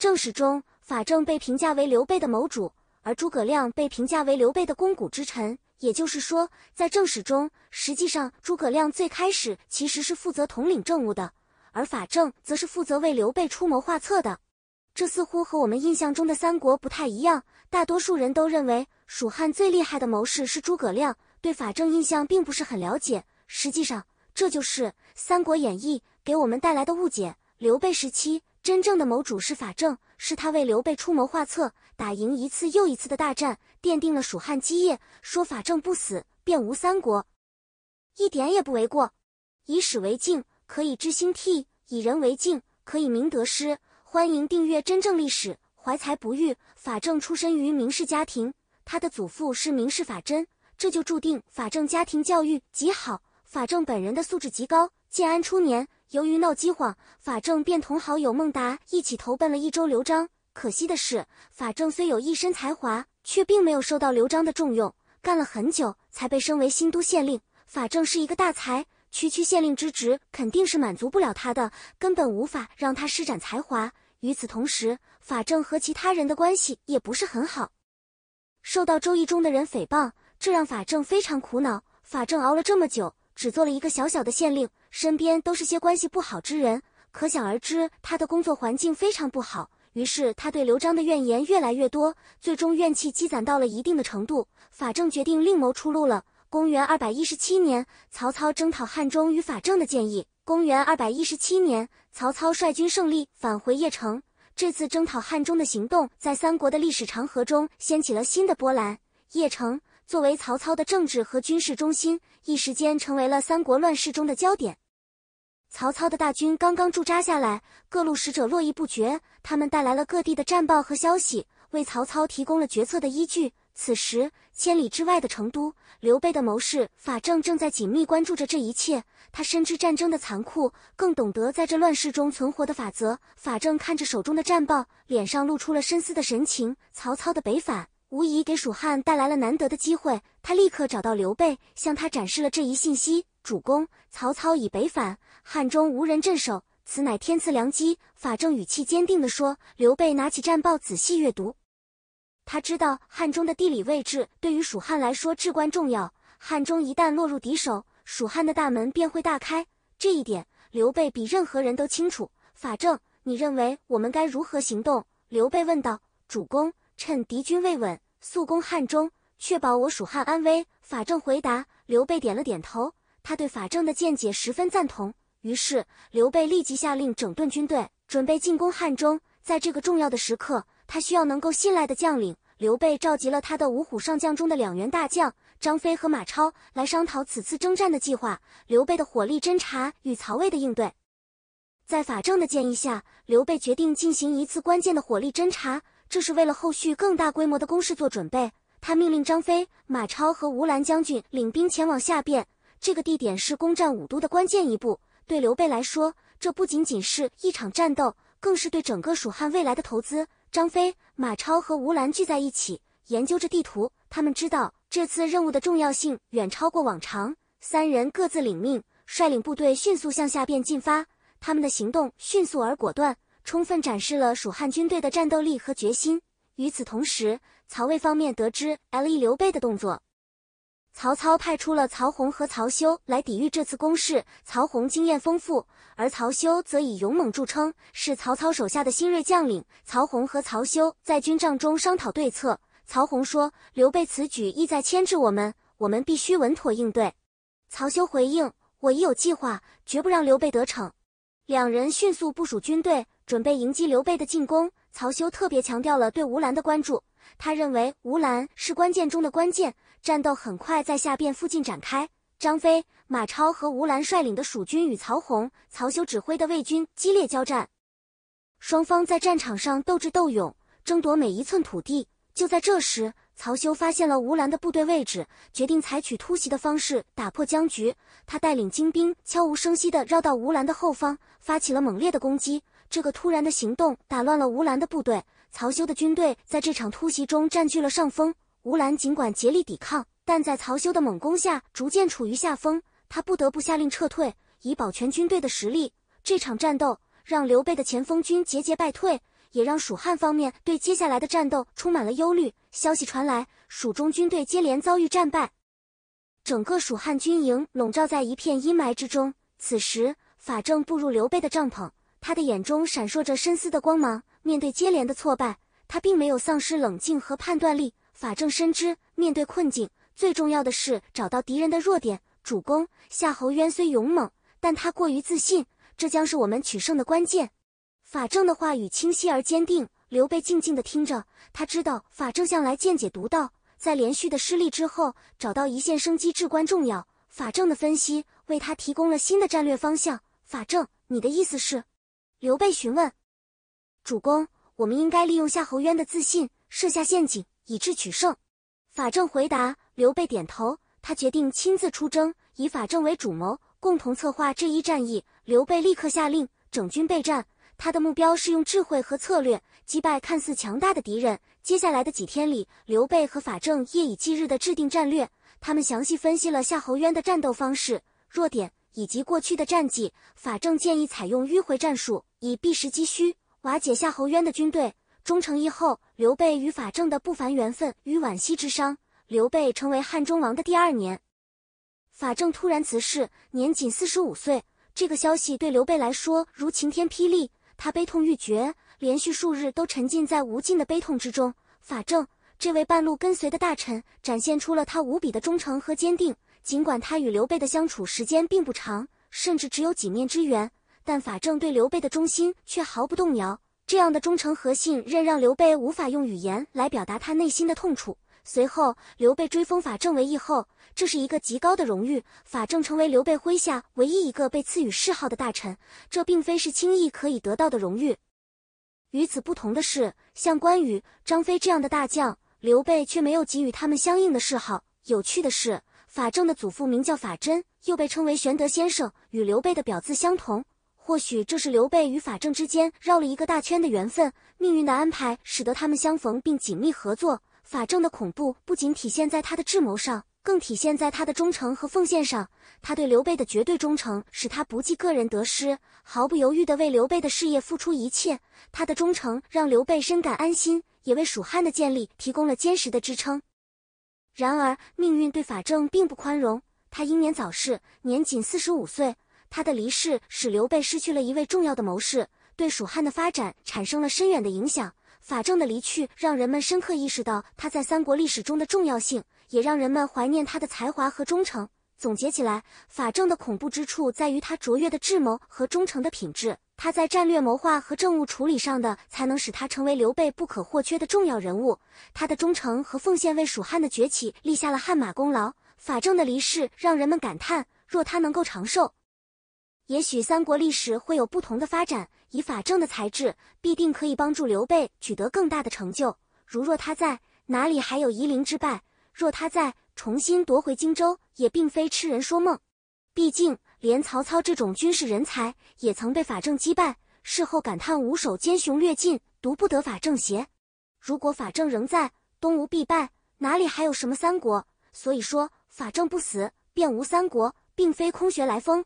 正史中，法正被评价为刘备的谋主，而诸葛亮被评价为刘备的肱骨之臣。也就是说，在正史中，实际上诸葛亮最开始其实是负责统领政务的，而法正则是负责为刘备出谋划策的。这似乎和我们印象中的三国不太一样。大多数人都认为蜀汉最厉害的谋士是诸葛亮，对法正印象并不是很了解。实际上，这就是《三国演义》给我们带来的误解。刘备时期。真正的谋主是法正，是他为刘备出谋划策，打赢一次又一次的大战，奠定了蜀汉基业。说法正不死，便无三国，一点也不为过。以史为镜，可以知兴替；以人为镜，可以明得失。欢迎订阅《真正历史》。怀才不遇，法正出身于名士家庭，他的祖父是名士法真，这就注定法正家庭教育极好，法正本人的素质极高。建安初年。由于闹饥荒，法正便同好友孟达一起投奔了益州刘璋。可惜的是，法正虽有一身才华，却并没有受到刘璋的重用，干了很久才被升为新都县令。法正是一个大才，区区县令之职肯定是满足不了他的，根本无法让他施展才华。与此同时，法正和其他人的关系也不是很好，受到周易中的人诽谤，这让法正非常苦恼。法正熬了这么久，只做了一个小小的县令。身边都是些关系不好之人，可想而知，他的工作环境非常不好。于是他对刘璋的怨言越来越多，最终怨气积攒到了一定的程度，法正决定另谋出路了。公元二百一十七年，曹操征讨汉中与法正的建议。公元二百一十七年，曹操率军胜利返回邺城。这次征讨汉中的行动，在三国的历史长河中掀起了新的波澜。邺城作为曹操的政治和军事中心。一时间成为了三国乱世中的焦点。曹操的大军刚刚驻扎下来，各路使者络绎不绝，他们带来了各地的战报和消息，为曹操提供了决策的依据。此时，千里之外的成都，刘备的谋士法正正在紧密关注着这一切。他深知战争的残酷，更懂得在这乱世中存活的法则。法正看着手中的战报，脸上露出了深思的神情。曹操的北返。无疑给蜀汉带来了难得的机会。他立刻找到刘备，向他展示了这一信息。主公，曹操已北返，汉中无人镇守，此乃天赐良机。法正语气坚定地说。刘备拿起战报，仔细阅读。他知道汉中的地理位置对于蜀汉来说至关重要。汉中一旦落入敌手，蜀汉的大门便会大开。这一点，刘备比任何人都清楚。法正，你认为我们该如何行动？刘备问道。主公。趁敌军未稳，速攻汉中，确保我蜀汉安危。法正回答，刘备点了点头，他对法正的见解十分赞同。于是，刘备立即下令整顿军队，准备进攻汉中。在这个重要的时刻，他需要能够信赖的将领。刘备召集了他的五虎上将中的两员大将张飞和马超来商讨此次征战的计划。刘备的火力侦察与曹魏的应对，在法正的建议下，刘备决定进行一次关键的火力侦察。这是为了后续更大规模的攻势做准备。他命令张飞、马超和吴兰将军领兵前往下汴，这个地点是攻占武都的关键一步。对刘备来说，这不仅仅是一场战斗，更是对整个蜀汉未来的投资。张飞、马超和吴兰聚在一起研究着地图。他们知道这次任务的重要性远超过往常。三人各自领命，率领部队迅速向下边进发。他们的行动迅速而果断。充分展示了蜀汉军队的战斗力和决心。与此同时，曹魏方面得知了刘备的动作，曹操派出了曹洪和曹休来抵御这次攻势。曹洪经验丰富，而曹休则以勇猛著称，是曹操手下的新锐将领。曹洪和曹休在军帐中商讨对策。曹洪说：“刘备此举意在牵制我们，我们必须稳妥应对。”曹休回应：“我已有计划，绝不让刘备得逞。”两人迅速部署军队。准备迎击刘备的进攻。曹休特别强调了对吴兰的关注，他认为吴兰是关键中的关键。战斗很快在下汴附近展开，张飞、马超和吴兰率领的蜀军与曹洪、曹休指挥的魏军激烈交战。双方在战场上斗智斗勇，争夺每一寸土地。就在这时，曹休发现了吴兰的部队位置，决定采取突袭的方式打破僵局。他带领精兵悄无声息地绕到吴兰的后方，发起了猛烈的攻击。这个突然的行动打乱了吴兰的部队，曹休的军队在这场突袭中占据了上风。吴兰尽管竭力抵抗，但在曹休的猛攻下逐渐处于下风，他不得不下令撤退，以保全军队的实力。这场战斗让刘备的前锋军节节败退，也让蜀汉方面对接下来的战斗充满了忧虑。消息传来，蜀中军队接连遭遇战败，整个蜀汉军营笼罩在一片阴霾之中。此时，法正步入刘备的帐篷。他的眼中闪烁着深思的光芒。面对接连的挫败，他并没有丧失冷静和判断力。法正深知，面对困境，最重要的是找到敌人的弱点。主公夏侯渊虽勇猛，但他过于自信，这将是我们取胜的关键。法正的话语清晰而坚定。刘备静静的听着，他知道法正向来见解独到，在连续的失利之后，找到一线生机至关重要。法正的分析为他提供了新的战略方向。法正，你的意思是？刘备询问：“主公，我们应该利用夏侯渊的自信，设下陷阱，以智取胜。”法正回答。刘备点头，他决定亲自出征，以法正为主谋，共同策划这一战役。刘备立刻下令整军备战。他的目标是用智慧和策略击败看似强大的敌人。接下来的几天里，刘备和法正夜以继日的制定战略。他们详细分析了夏侯渊的战斗方式、弱点以及过去的战绩。法正建议采用迂回战术。以避实击虚，瓦解夏侯渊的军队。忠成义后，刘备与法正的不凡缘分与惋惜之伤。刘备成为汉中王的第二年，法正突然辞世，年仅四十五岁。这个消息对刘备来说如晴天霹雳，他悲痛欲绝，连续数日都沉浸在无尽的悲痛之中。法正这位半路跟随的大臣，展现出了他无比的忠诚和坚定，尽管他与刘备的相处时间并不长，甚至只有几面之缘。但法正对刘备的忠心却毫不动摇。这样的忠诚和信任，让刘备无法用语言来表达他内心的痛楚。随后，刘备追封法正为义后，这是一个极高的荣誉。法正成为刘备麾下唯一一个被赐予谥号的大臣，这并非是轻易可以得到的荣誉。与此不同的是，像关羽、张飞这样的大将，刘备却没有给予他们相应的谥号。有趣的是，法正的祖父名叫法真，又被称为玄德先生，与刘备的表字相同。或许这是刘备与法正之间绕了一个大圈的缘分，命运的安排使得他们相逢并紧密合作。法正的恐怖不仅体现在他的智谋上，更体现在他的忠诚和奉献上。他对刘备的绝对忠诚，使他不计个人得失，毫不犹豫地为刘备的事业付出一切。他的忠诚让刘备深感安心，也为蜀汉的建立提供了坚实的支撑。然而，命运对法正并不宽容，他英年早逝，年仅四十五岁。他的离世使刘备失去了一位重要的谋士，对蜀汉的发展产生了深远的影响。法正的离去让人们深刻意识到他在三国历史中的重要性，也让人们怀念他的才华和忠诚。总结起来，法正的恐怖之处在于他卓越的智谋和忠诚的品质。他在战略谋划和政务处理上的才能使他成为刘备不可或缺的重要人物。他的忠诚和奉献为蜀汉的崛起立下了汗马功劳。法正的离世让人们感叹：若他能够长寿。也许三国历史会有不同的发展。以法正的才智，必定可以帮助刘备取得更大的成就。如若他在，哪里还有夷陵之败？若他在，重新夺回荆州也并非痴人说梦。毕竟，连曹操这种军事人才也曾被法正击败，事后感叹无首奸雄略尽，独不得法正邪。如果法正仍在，东吴必败，哪里还有什么三国？所以说，法正不死，便无三国，并非空穴来风。